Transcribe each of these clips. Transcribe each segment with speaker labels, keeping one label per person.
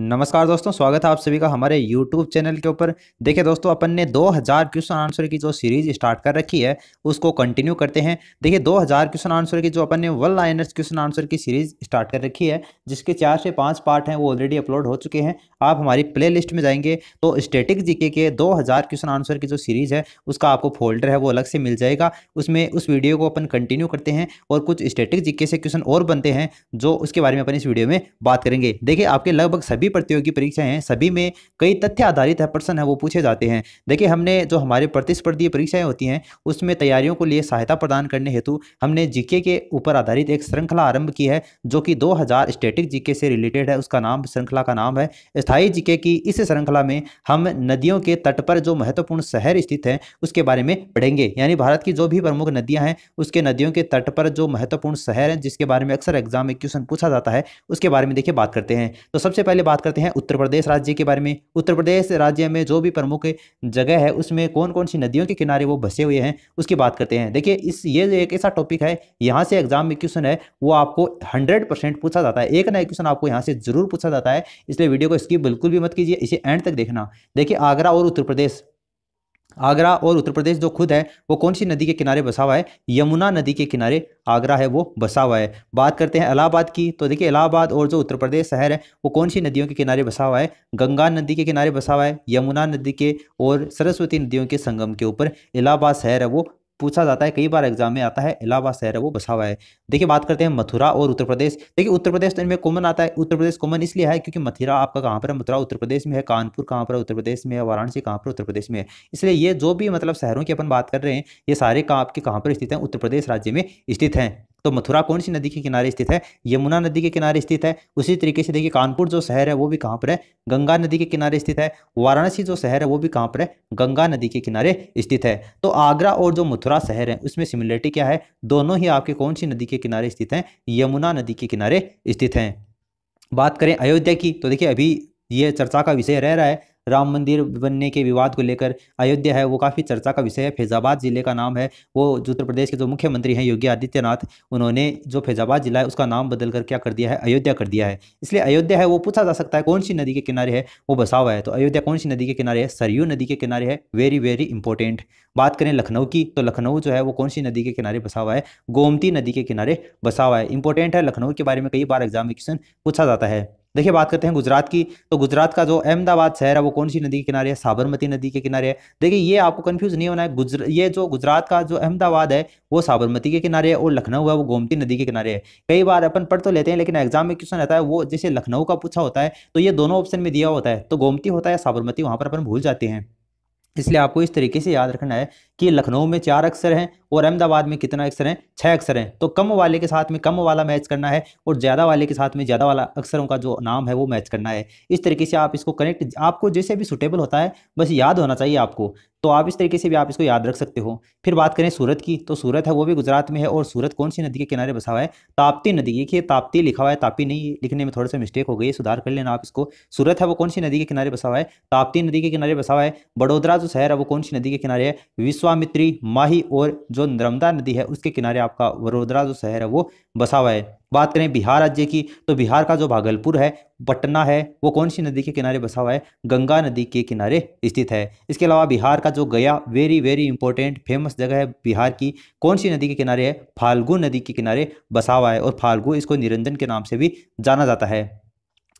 Speaker 1: नमस्कार दोस्तों स्वागत है आप सभी का हमारे YouTube चैनल के ऊपर देखिए दोस्तों अपन ने 2000 क्वेश्चन आंसर की जो सीरीज स्टार्ट कर रखी है उसको कंटिन्यू करते हैं देखिए 2000 क्वेश्चन आंसर की जो अपन ने वन लाइनर्स क्वेश्चन आंसर की सीरीज स्टार्ट कर रखी है जिसके चार से पांच पार्ट हैं वो ऑलरेडी अपलोड हो चुके हैं आप हमारी प्ले लिस्ट में जाएंगे तो स्टेटिक जी के दो क्वेश्चन आंसर की जो सीरीज है उसका आपको फोल्डर है वो अलग से मिल जाएगा उसमें उस वीडियो को अपन कंटिन्यू करते हैं और कुछ स्टेटिक जी से क्वेश्चन और बनते हैं जो उसके बारे में अपन इस वीडियो में बात करेंगे देखिए आपके लगभग सभी सभी प्रतियोगी परीक्षाएं हैं सभी में कई तथ्य आधारित है प्रश्न है वो पूछे जाते हैं देखिए हमने जो हमारे प्रतिस्पर्धी परीक्षाएं होती हैं उसमें तैयारियों को लिए सहायता प्रदान करने हेतु हमने जीके के ऊपर आधारित एक श्रृंखला आरंभ की है जो कि 2000 स्टैटिक जीके से रिलेटेड है उसका नाम श्रृंखला का नाम है स्थायी जीके की इस श्रृंखला में हम नदियों के तट पर जो महत्वपूर्ण शहर स्थित हैं उसके बारे में पढ़ेंगे यानी भारत की जो भी प्रमुख नदियाँ हैं उसके नदियों के तट पर जो महत्वपूर्ण शहर हैं जिसके बारे में अक्सर एग्जाम में क्वेश्चन पूछा जाता है उसके बारे में देखिए बात करते हैं तो सबसे पहले बात करते हैं उत्तर प्रदेश राज्य के बारे में उत्तर प्रदेश राज्य में जो भी प्रमुख जगह है उसमें कौन कौन सी नदियों के किनारे वो बसे हुए हैं उसकी बात करते हैं देखिए इस ये एक ऐसा टॉपिक है यहाँ से एग्जाम में क्वेश्चन है वो आपको हंड्रेड पूछा जाता है एक ना क्वेश्चन आपको यहाँ से जरूर पूछा जाता है इसलिए वीडियो को स्किप बिल्कुल भी मत कीजिए इसे एंड तक देखना देखिए आगरा और उत्तर प्रदेश आगरा और उत्तर प्रदेश जो खुद है वो कौन सी नदी के किनारे बसा हुआ है यमुना नदी के किनारे आगरा है वो बसा हुआ है बात करते हैं इलाहाबाद की तो देखिए इलाहाबाद और जो उत्तर प्रदेश शहर है वो कौन सी नदियों के किनारे बसा हुआ है गंगा नदी के किनारे बसा हुआ है यमुना नदी के और सरस्वती नदियों के संगम के ऊपर इलाहाबाद शहर है वो पूछा जाता है कई बार एग्जाम में आता है इलाहाबाद शहर है वो बसा हुआ है देखिए बात करते हैं मथुरा और उत्तर प्रदेश देखिए उत्तर प्रदेश तो इनमें कॉमन आता है उत्तर प्रदेश कॉमन इसलिए है क्योंकि मथुरा आपका कहाँ पर है मथुरा उत्तर प्रदेश में है कानपुर कहाँ पर है उत्तर प्रदेश में है वाराणसी कहाँ पर उत्तर प्रदेश में है इसलिए ये जो भी मतलब शहरों की अपन बात कर रहे हैं ये सारे आपके कहाँ पर स्थित हैं उत्तर प्रदेश राज्य में स्थित हैं तो मथुरा कौन सी नदी के किनारे स्थित है यमुना नदी के किनारे स्थित है उसी तरीके से देखिए कानपुर जो शहर है वो भी कहाँ पर है गंगा नदी के किनारे स्थित है वाराणसी जो शहर है वो भी कहाँ पर है गंगा नदी के किनारे स्थित है तो आगरा और जो मथुरा शहर है उसमें सिमिलरिटी क्या है दोनों ही आपके कौन सी नदी के किनारे स्थित हैं यमुना नदी के किनारे स्थित हैं बात करें अयोध्या की तो देखिए अभी ये चर्चा का विषय रह रहा है राम मंदिर बनने के विवाद को लेकर अयोध्या है वो काफ़ी चर्चा का विषय है फैजाबाद ज़िले का नाम है वो उत्तर प्रदेश के जो मुख्यमंत्री हैं योगी आदित्यनाथ उन्होंने जो फैजाबाद ज़िला है उसका नाम बदल कर क्या कर दिया है अयोध्या कर दिया है इसलिए अयोध्या है वो पूछा जा सकता है कौन सी नदी के किनारे है वो बसा हुआ है तो अयोध्या कौन सी नदी के किनारे है सरयू नदी के किनारे है वेरी वेरी इंपॉर्टेंट बात करें लखनऊ की तो लखनऊ जो है वो कौन सी नदी के किनारे बसा हुआ है गोमती नदी के किनारे बसा हुआ है इंपॉर्टेंट है लखनऊ के बारे में कई बार एग्जाम में क्वेश्चन पूछा जाता है देखिए बात करते हैं गुजरात की तो गुजरात का जो अहमदाबाद शहर है वो कौन सी नदी के किनारे है साबरमती नदी के किनारे है देखिए ये आपको कंफ्यूज नहीं होना है गुजर ये जो गुजरात का जो अहमदाबाद है वो साबरमती के किनारे है और लखनऊ है वो गोमती नदी के किनारे है कई बार अपन पढ़ तो लेते हैं लेकिन एग्जाम में क्वेश्चन आता है वो जैसे लखनऊ का पूछा होता है तो ये दोनों ऑप्शन में दिया होता है तो गोमती होता है साबरमती वहाँ पर अपन भूल जाते हैं इसलिए आपको इस तरीके से याद रखना है कि लखनऊ में चार अक्षर हैं और अहमदाबाद में कितना अक्षर हैं छः अक्षर हैं तो कम वाले के साथ में कम वाला मैच करना है और ज़्यादा वाले के साथ में ज़्यादा वाला अक्षरों का जो नाम है वो मैच करना है इस तरीके से आप इसको कनेक्ट आपको जैसे भी सुटेबल होता है बस याद होना चाहिए आपको तो आप इस तरीके से भी आप इसको याद रख सकते हो फिर बात करें सूरत की तो सूरत है वो भी गुजरात में है और सूरत कौन सी नदी के किनारे बसा हुआ है ताप्ती नदी देखिए ताप्ती लिखा हुआ है तापी नहीं लिखने में थोड़ा सा मिस्टेक हो गई है सुधार कर लेना आप इसको सूरत है वो कौन सी नदी के किनारे बसा हुआ है ताप्ती नदी के किनारे बसा हुआ है बड़ोदरा जो शहर है वो कौन सी नदी के किनारे है विश्व विश्वामित्री माही और जो नर्मदा नदी है उसके किनारे आपका वडोदरा जो शहर है वो बसा हुआ है बात करें बिहार राज्य की तो बिहार का जो भागलपुर है पटना है वो कौन सी नदी के किनारे बसा हुआ है गंगा नदी के किनारे स्थित है इसके अलावा बिहार का जो गया वेरी वेरी इंपॉर्टेंट फेमस जगह है बिहार की कौन सी नदी के किनारे है फाल्गु नदी के किनारे बसा हुआ है और फाल्गु इसको निरंजन के नाम से भी जाना जाता है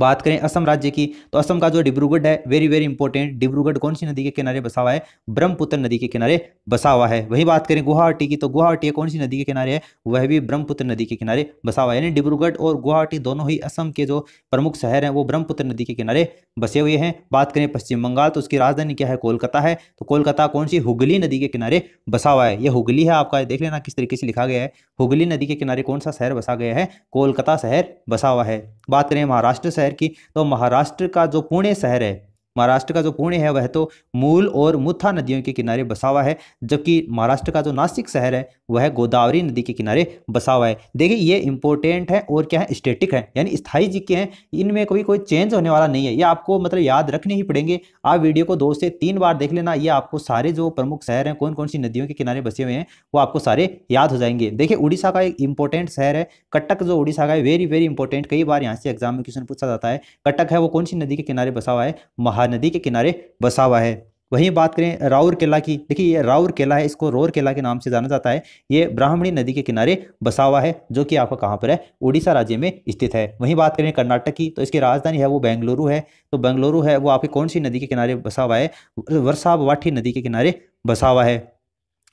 Speaker 1: बात करें असम राज्य की तो असम का जो डिब्रूगढ़ है वेरी वेरी इंपॉर्टेंट डिब्रूगढ़ कौन सी नदी के किनारे बसा हुआ है ब्रह्मपुत्र नदी के किनारे बसा हुआ है वही बात करें गुवाहाटी की तो गुवाहाटी कौन सी नदी के किनारे है वह भी ब्रह्मपुत्र नदी के किनारे बसा हुआ है यानी डिब्रूगढ़ और गुवाहाटी दोनों ही असम के जो प्रमुख शहर हैं वो ब्रह्मपुत्र नदी के किनारे बसे हुए हैं बात करें पश्चिम बंगाल तो उसकी राजधानी क्या है कोलकाता है तो कोलकाता कौन सी हुगली नदी के किनारे बसा हुआ है यह हुगली है आपका देख लेना किस तरीके से लिखा गया है हुगली नदी के किनारे कौन सा शहर बसा गया है कोलकाता शहर बसा हुआ है बात करें महाराष्ट्र शहर शहर की तो महाराष्ट्र का जो पुणे शहर है महाराष्ट्र का जो पुणे है वह तो मूल और मुथा नदियों के किनारे बसा हुआ है जबकि महाराष्ट्र का जो नासिक शहर है वह गोदावरी नदी के किनारे बसा हुआ है देखिए ये इंपॉर्टेंट है और क्या है स्टेटिक है यानी स्थाई जिक्के हैं इनमें कोई कोई चेंज होने वाला नहीं है ये आपको मतलब याद रखने ही पड़ेंगे आप वीडियो को दो से तीन बार देख लेना ये आपको सारे जो प्रमुख शहर हैं कौन कौन सी नदियों के किनारे बसे हुए हैं वो आपको सारे याद हो जाएंगे देखिए उड़ीसा का एक इंपॉर्टेंट शहर है कटक जो उड़ीसा का है वेरी वेरी इंपॉर्टेंट कई बार यहाँ से एग्जाम में क्वेश्चन पूछा जाता है कटक है वो कौन सी नदी के किनारे बसा हुआ है नदी के किनारे बसा हुआ है वहीं बात करें राउर किला की देखिए ये राउर किला है इसको रोर किला के नाम से जाना जाता है ये ब्राह्मणी नदी के किनारे बसा हुआ है जो कि आपका कहाँ पर है उड़ीसा राज्य में स्थित है वहीं बात करें कर्नाटक की तो इसकी राजधानी है वो बेंगलुरु है तो बेंगलुरु है वो आपकी कौन सी नदी के किनारे बसा हुआ है वर्षावाठी नदी के किनारे बसा हुआ है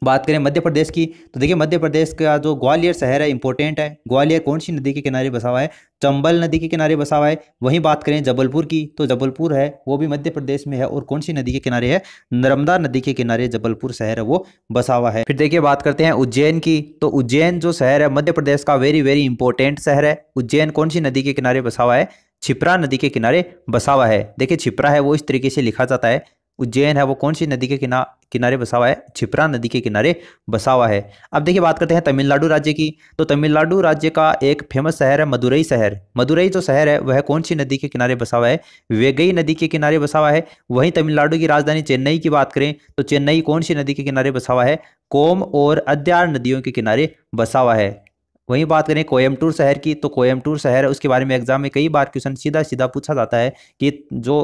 Speaker 1: बात करें मध्य प्रदेश की तो देखिए मध्य प्रदेश का जो ग्वालियर शहर है इंपॉर्टेंट है ग्वालियर कौन सी नदी के किनारे बसा हुआ है चंबल नदी के किनारे बसा हुआ है वहीं बात करें जबलपुर की तो जबलपुर है वो भी मध्य प्रदेश में है और कौन सी नदी के किनारे है नर्मदा नदी के किनारे जबलपुर शहर है वो बसा हुआ है फिर देखिए बात करते हैं उज्जैन की तो उज्जैन जो शहर है मध्य प्रदेश का वेरी वेरी इंपॉर्टेंट शहर है उज्जैन कौन सी नदी के किनारे बसा हुआ है छिपरा नदी के किनारे बसा हुआ है देखिए छिपरा है वो इस तरीके से लिखा जाता है उज्जैन है वो कौन सी नदी के किना किनारे बसा हुआ है छिपरा नदी के किनारे बसा हुआ है अब देखिए बात करते हैं तमिलनाडु राज्य की तो तमिलनाडु राज्य का एक फेमस शहर है मदुरई शहर मदुरई जो शहर है वह कौन सी नदी के किनारे बसा हुआ है वेगई नदी के किनारे बसा हुआ है वहीं तमिलनाडु की राजधानी चेन्नई की बात करें तो चेन्नई कौन सी नदी के किनारे बसा हुआ है कोम और अद्यार नदियों के किनारे बसा हुआ है वहीं बात करें कोयमटूर शहर की तो कोयमटूर शहर उसके बारे में एग्जाम में कई बार क्वेश्चन सीधा सीधा पूछा जाता है कि जो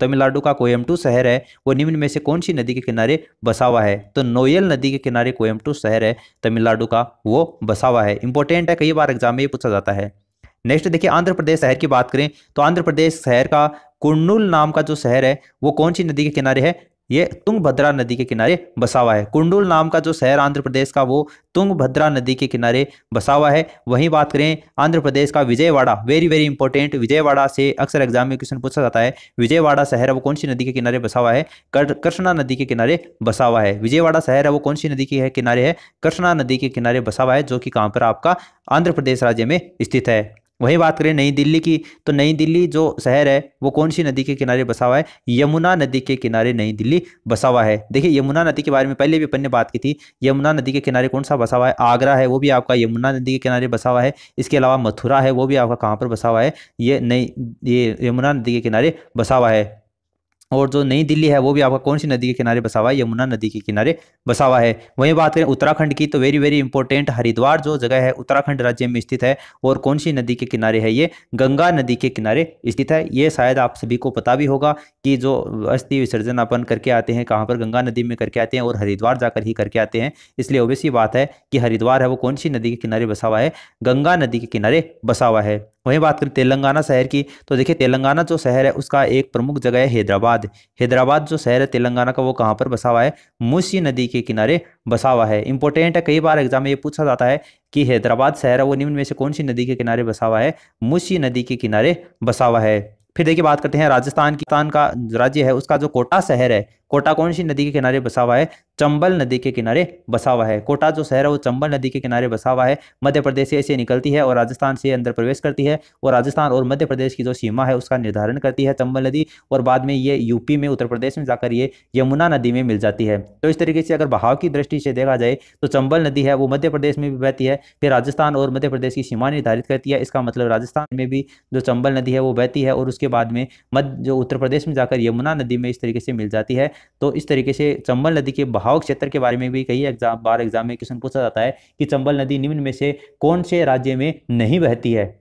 Speaker 1: तमिलनाडु का कोयमटूर शहर है वो निम्न में से कौन सी नदी के किनारे बसा हुआ है तो नोयल नदी के किनारे कोयमटूर शहर है तमिलनाडु का वो बसा हुआ है इंपॉर्टेंट है कई बार एग्जाम में ये पूछा जाता है नेक्स्ट देखिए आंध्र प्रदेश शहर की बात करें तो आंध्र प्रदेश शहर का कुन्नूल नाम का जो शहर है वो कौन सी नदी के किनारे है ये तुंगभद्रा नदी के किनारे बसा हुआ है कुंडूल नाम का जो शहर आंध्र प्रदेश का वो तुंगभद्रा नदी के किनारे बसा हुआ है वहीं बात करें आंध्र प्रदेश का Vijayawada very very important Vijayawada से अक्सर एग्जाम में क्वेश्चन पूछा जाता है विजयवाड़ा शहर है वो कौन सी नदी के किनारे बसा हुआ है कृष्णा नदी के किनारे बसा हुआ है विजयवाड़ा शहर है वो कौन सी नदी के किनारे है कृष्णा नदी के किनारे बसा हुआ है जो कि कहाँ पर आपका आंध्र प्रदेश राज्य में स्थित है वहीं बात करें नई दिल्ली की तो नई दिल्ली जो शहर है वो कौन सी नदी के किनारे बसा हुआ है यमुना नदी के किनारे नई दिल्ली बसा हुआ है देखिए यमुना नदी के बारे में पहले भी अपन ने बात की थी यमुना नदी के किनारे कौन सा बसा हुआ है आगरा है वो भी आपका यमुना नदी के किनारे बसा हुआ है इसके अलावा मथुरा है वो भी आपका कहाँ पर बसा हुआ है ये नई ये यमुना नदी के किनारे बसा हुआ है और जो नई दिल्ली है वो भी आपका कौन सी नदी के किनारे बसा हुआ है यमुना नदी के किनारे बसा हुआ है वहीं बात करें उत्तराखंड की तो वेरी वेरी इंपॉर्टेंट हरिद्वार जो जगह है उत्तराखंड राज्य में स्थित है और कौन सी नदी के किनारे है ये गंगा नदी के किनारे स्थित है ये शायद आप सभी को पता भी होगा कि जो अस्थि विसर्जन अपन करके आते हैं कहाँ पर गंगा नदी में करके आते हैं और हरिद्वार जाकर ही करके आते हैं इसलिए ओबे बात है कि हरिद्वार है वो कौन सी नदी के किनारे बसा हुआ है गंगा नदी के किनारे बसा हुआ है वहीं बात करें तेलंगाना शहर की तो देखिए तेलंगाना जो शहर है उसका एक प्रमुख जगह है हैदराबाद हैदराबाद जो शहर है तेलंगाना का वो कहाँ पर बसा हुआ है मुसी नदी के किनारे बसा हुआ है इंपॉर्टेंट है कई बार एग्जाम में ये पूछा जाता है कि हैदराबाद शहर है वो निम्न में से कौन सी नदी के किनारे बसा हुआ है मुसी नदी के किनारे बसा हुआ है फिर देखिए बात करते हैं राजस्थान की का राज्य है उसका जो कोटा शहर है कोटा कौन सी नदी के किनारे बसा हुआ है चंबल नदी के किनारे बसा हुआ है कोटा जो शहर है वो चंबल नदी के किनारे बसा हुआ है मध्य प्रदेश से ऐसे निकलती है और राजस्थान से अंदर प्रवेश करती है और राजस्थान और मध्य प्रदेश की जो सीमा है उसका निर्धारण करती है चंबल नदी और बाद में ये यूपी में उत्तर प्रदेश में जाकर ये यमुना नदी में मिल जाती है तो इस तरीके से अगर बहाव की दृष्टि से देखा जाए तो चंबल नदी है वो मध्य प्रदेश में भी बहती है फिर राजस्थान और मध्य प्रदेश की सीमा निर्धारित करती है इसका मतलब राजस्थान में भी जो चंबल नदी है वो बहती है और उसके बाद में मध्य जो उत्तर प्रदेश में जाकर यमुना नदी में इस तरीके से मिल जाती है तो इस तरीके से चंबल नदी के हावक क्षेत्र के बारे में भी कई एग्जाम बार एग्जाम में क्वेश्चन पूछा जाता है कि चंबल नदी निम्न में से कौन से राज्य में नहीं बहती है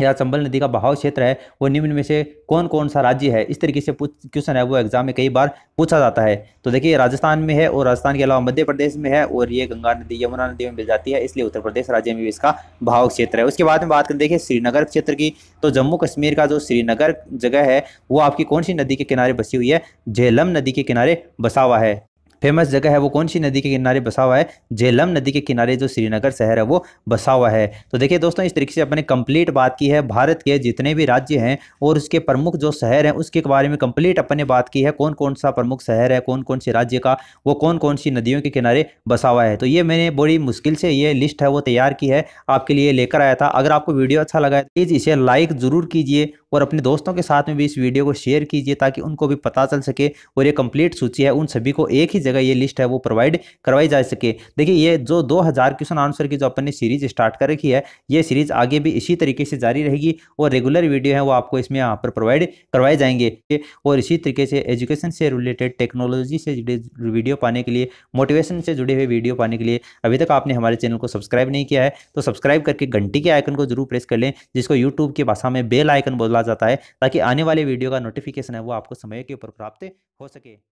Speaker 1: या चंबल नदी का बहाव क्षेत्र है वो निम्न में से कौन कौन सा राज्य है इस तरीके से क्वेश्चन है वो एग्जाम में कई बार पूछा जाता है तो देखिए राजस्थान में है और राजस्थान के अलावा मध्य प्रदेश में है और ये गंगा नदी यमुना नदी में मिल जाती है इसलिए उत्तर प्रदेश राज्य में भी इसका बहाव क्षेत्र है उसके बाद में बात करें देखिए श्रीनगर क्षेत्र की तो जम्मू कश्मीर का जो श्रीनगर जगह है वो आपकी कौन सी नदी के किनारे बसी हुई है झेलम नदी के किनारे बसा हुआ है फेमस जगह है वो कौन सी नदी के किनारे बसा हुआ है झेलम नदी के किनारे जो श्रीनगर शहर है वो बसा हुआ है तो देखिए दोस्तों इस तरीके से अपने कंप्लीट बात की है भारत के जितने भी राज्य हैं और उसके प्रमुख जो शहर हैं उसके बारे में कंप्लीट अपने बात की है कौन कौन सा प्रमुख शहर है कौन कौन से राज्य का वो कौन कौन सी नदियों के किनारे बसा हुआ है तो ये मैंने बड़ी मुश्किल से ये लिस्ट है वो तैयार की है आपके लिए लेकर आया था अगर आपको वीडियो अच्छा लगा है प्लीज़ इसे लाइक ज़रूर कीजिए और अपने दोस्तों के साथ में भी इस वीडियो को शेयर कीजिए ताकि उनको भी पता चल सके और ये कंप्लीट सूची है उन सभी को एक ही जगह जगह ये लिस्ट है वो प्रोवाइड करवाई जा सके देखिए ये जो दो हज़ार क्वेश्चन आंसर की जो अपन ने सीरीज स्टार्ट कर रखी है ये सीरीज आगे भी इसी तरीके से जारी रहेगी और रेगुलर वीडियो है वो आपको इसमें यहाँ पर प्रोवाइड करवाए जाएंगे और इसी तरीके से एजुकेशन से रिलेटेड टेक्नोलॉजी से जुड़े वीडियो पाने के लिए मोटिवेशन से जुड़े हुए वीडियो पाने के लिए अभी तक आपने हमारे चैनल को सब्सक्राइब नहीं किया है तो सब्सक्राइब करके घंटी के आइकन को जरूर प्रेस कर लें जिसको यूट्यूब की भाषा में बेल आइकन बोला जाता है ताकि आने वाले वीडियो का नोटिफिकेशन है वो आपको समय के ऊपर प्राप्त हो सके